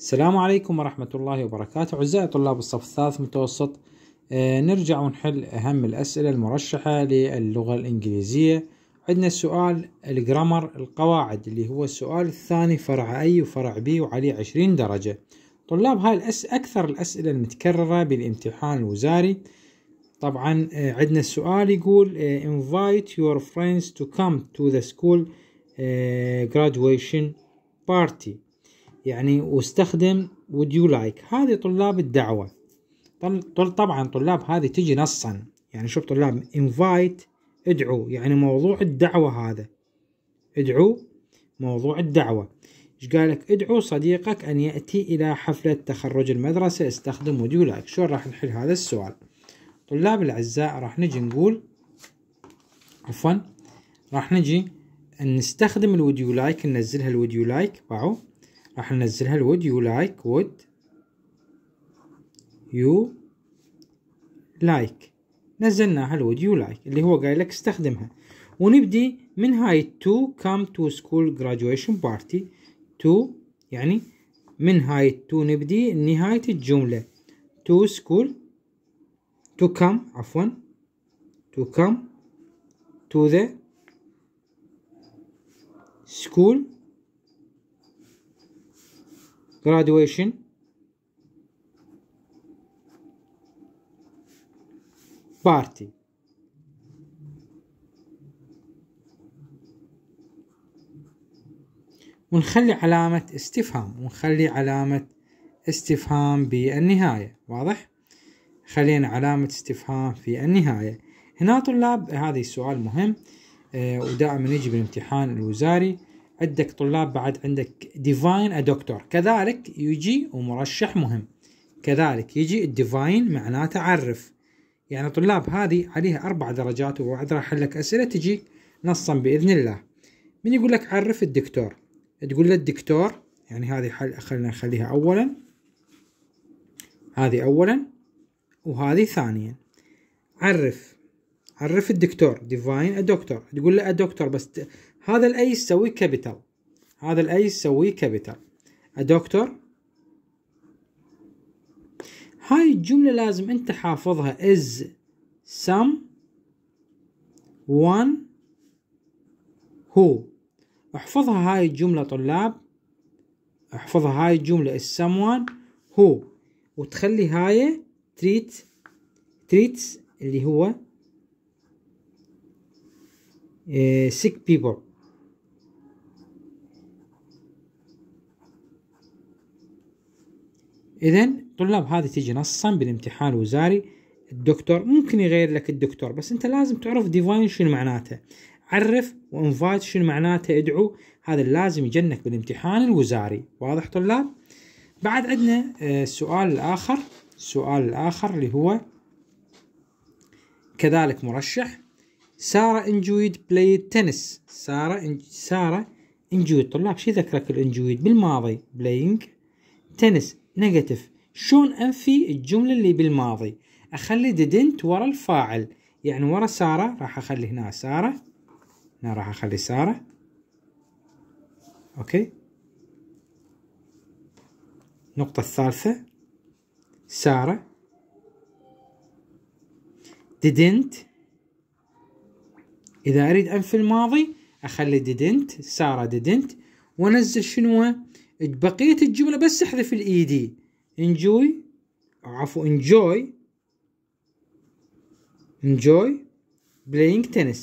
السلام عليكم ورحمة الله وبركاته أعزائي طلاب الصف الثالث متوسط آه، نرجع ونحل أهم الأسئلة المرشحة للغة الإنجليزية عندنا سؤال الجرامر القواعد اللي هو السؤال الثاني فرع أي وفرع بي وعليه عشرين درجة طلاب هاي الأس أكثر الأسئلة المتكررة بالامتحان الوزاري طبعا آه، عندنا السؤال يقول آه، invite your friends to come to the school graduation party يعني واستخدم would you like هذه طلاب الدعوة طل طبعا طلاب هذه تجي نصا يعني شوف طلاب invite ادعو يعني موضوع الدعوة هذا ادعو موضوع الدعوة ايش قالك ادعو صديقك ان يأتي الى حفلة تخرج المدرسة استخدم would you like شلون راح نحل هذا السؤال طلاب الاعزاء راح نجي نقول عفوا راح نجي نستخدم الوديو لايك ننزلها الوديو لايك باعوا راح ننزلها الود يو لايك وود يو لايك نزلناها الود يو لايك اللي هو قايل لك استخدمها ونبدي من هاي تو كام تو سكول جراديويشن بارتي تو يعني من هاي تو نبدي نهاية الجملة تو سكول تو كام عفوا تو كام تو ذا سكول graduation party ونخلي علامة استفهام ونخلي علامة استفهام بالنهاية واضح؟ خلينا علامة استفهام في النهاية هنا طلاب هذا السؤال مهم آه، ودائما يجي بالامتحان الوزاري عندك طلاب بعد عندك ديفاين ادكتور دكتور كذلك يجي ومرشح مهم كذلك يجي الديفاين معناته عرف يعني طلاب هذه عليها أربع درجات وبعد راح لك أسئلة تجيك نصا بإذن الله من يقول لك عرف الدكتور تقول له الدكتور يعني هذه حل خلينا نخليها أولا هذه أولا وهذه ثانيا عرف عرف الدكتور ديفاين ا دكتور تقول له ا دكتور بس ت... هذا الاي تسويه كابيتال هذا الاي تسويه كابيتال ا دكتور هاي الجملة لازم انت حافظها is some one who احفظها هاي الجملة طلاب احفظها هاي الجملة is someone who وتخلي هاي treat treats اللي هو Eh, sick people اذا طلاب هذه تيجي نصا بالامتحان الوزاري الدكتور ممكن يغير لك الدكتور بس انت لازم تعرف ديفاين شنو معناته عرف وانفايت شنو معناته ادعو هذا لازم يجنك بالامتحان الوزاري واضح طلاب بعد عندنا السؤال آه، الاخر السؤال الاخر اللي هو كذلك مرشح سارة انجويد بلاي تنس سارة انج... سارة انجويد طلاب شو يذكرك الانجويد بالماضي بلاينج تنس نيجاتيف شلون انفي الجملة اللي بالماضي اخلي ديدنت ورا الفاعل يعني ورا سارة راح اخلي هنا سارة هنا راح اخلي سارة اوكي النقطة الثالثة سارة didn't إذا أريد أنفي الماضي أخلي didn't سارة didn't وأنزل شنو بقية الجملة بس أحذف الإي دي e enjoy أو عفوا enjoy enjoy playing tennis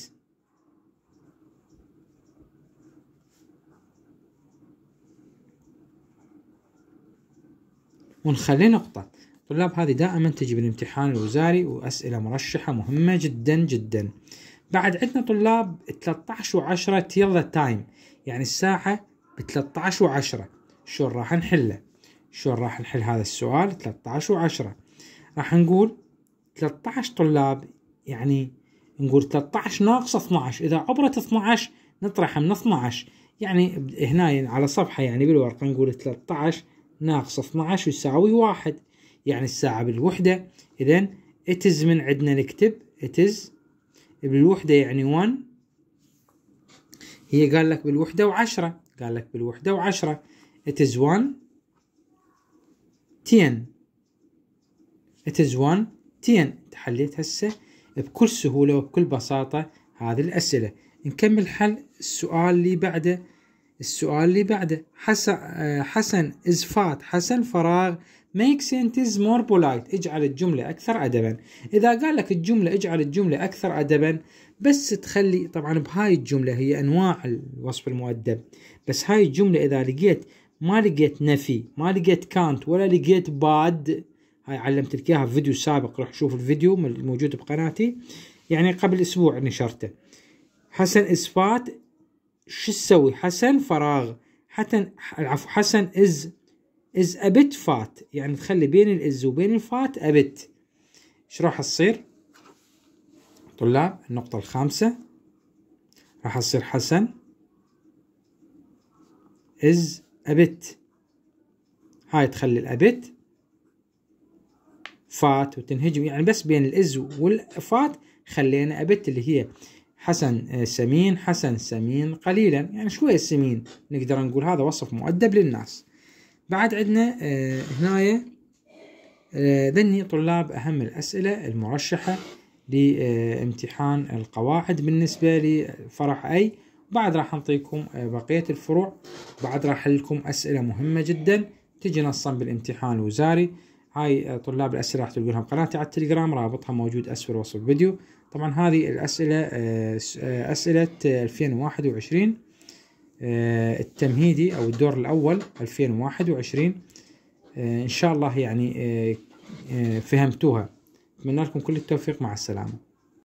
ونخلي نقطة طلاب هذه دائما تجي بالامتحان الوزاري وأسئلة مرشحة مهمة جدا جدا بعد عندنا طلاب 13 و10 till ذا تايم يعني الساعة ب 13 و10 شلون راح نحله شلون راح نحل هذا السؤال 13 و10 راح نقول 13 طلاب يعني نقول 13 ناقص 12 إذا عبرت 12 نطرح من 12 يعني هنا على صفحة يعني بالورقة نقول 13 ناقص 12 يساوي واحد يعني الساعة بالوحدة إذا اتز من عندنا نكتب اتز بالوحدة يعني 1 هي قال لك بالوحدة وعشرة قال لك بالوحدة وعشرة it is 1 10 it is 1 10 تحليت هسه بكل سهولة وبكل بساطة هذه الأسئلة نكمل حل السؤال اللي بعده السؤال اللي بعده حسن حسن إزفات حسن فراغ make sentences more polite اجعل الجملة أكثر أدبا إذا قال لك الجملة اجعل الجملة أكثر أدبا بس تخلي طبعا بهاي الجملة هي أنواع الوصف المؤدب بس هاي الجملة إذا لقيت ما لقيت نفي ما لقيت كانت ولا لقيت باد هاي لك اياها في فيديو سابق روح شوف الفيديو الموجود بقناتي يعني قبل اسبوع نشرته حسن فات شو تسوي حسن فراغ حتى العفو حسن از از a bit fat يعني تخلي بين الاز وبين الفات a bit ايش راح تصير طلاب النقطة الخامسة راح تصير حسن از a bit هاي تخلي الابت فات وتنهجم يعني بس بين الاز والفات خلينا ابت اللي هي حسن آه، سمين حسن سمين قليلا يعني شوية سمين نقدر نقول هذا وصف مؤدب للناس بعد عندنا آه، هنايا آه، ذني طلاب أهم الأسئلة المرشحة لامتحان القواعد بالنسبة لفرح أي بعد راح نعطيكم آه، بقية الفروع بعد راح لكم أسئلة مهمة جدا تجي نصا بالامتحان الوزاري هاي طلاب الأسئلة راح تلقونها بقناتي على التليجرام رابطها موجود أسفل وصف الفيديو طبعا هذه الأسئلة أسئلة 2021 آه، التمهيدي أو الدور الأول 2021 آه، إن شاء الله يعني آه، فهمتوها أتمنى لكم كل التوفيق مع السلامة